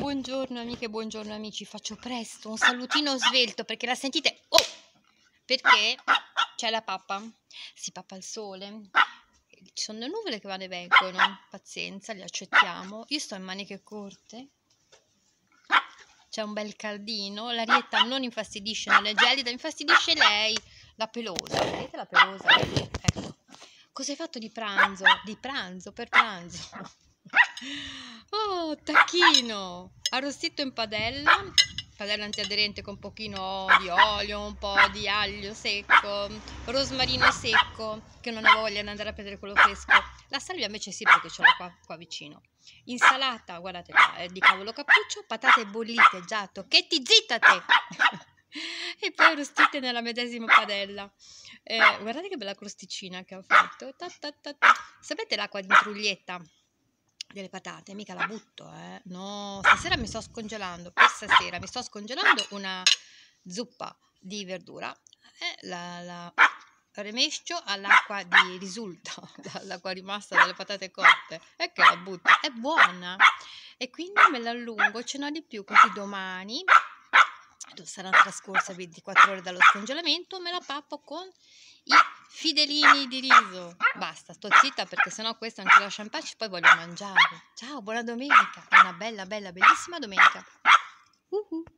Buongiorno amiche, buongiorno amici, faccio presto, un salutino svelto perché la sentite? Oh! Perché c'è la pappa, si pappa il sole, ci sono le nuvole che vanno e vengono, pazienza, li accettiamo. Io sto in maniche corte, c'è un bel caldino, l'arietta non infastidisce, non è gelida, infastidisce lei, la pelosa, vedete la pelosa? Ecco, cos'hai fatto di pranzo? Di pranzo per pranzo? Oh, tacchino arrostito in padella, padella antiaderente con un pochino di olio, un po' di aglio secco, rosmarino secco, che non avevo voglia di andare a prendere quello fresco. La salvia invece sì perché ce l'ho qua, qua vicino. Insalata, guardate qua, eh, di cavolo cappuccio, patate bollite, già tocchetti, zittate! e poi arrostite nella medesima padella. Eh, guardate che bella crosticina che ho fatto. Ta ta ta Sapete l'acqua di truglietta? delle patate, mica la butto, eh. No, stasera mi sto scongelando, per stasera mi sto scongelando una zuppa di verdura e la, la rimescio all'acqua di risulta, all'acqua rimasta dalle patate cotte. E che la butto, è buona. E quindi me l'allungo, ce n'ho di più, così domani saranno trascorse 24 ore dallo scongelamento, me la pappo con i fidelini di riso. Basta, sto zitta perché sennò questo anche la champagne poi voglio mangiare. Ciao, buona domenica. Una bella, bella, bellissima domenica. Uh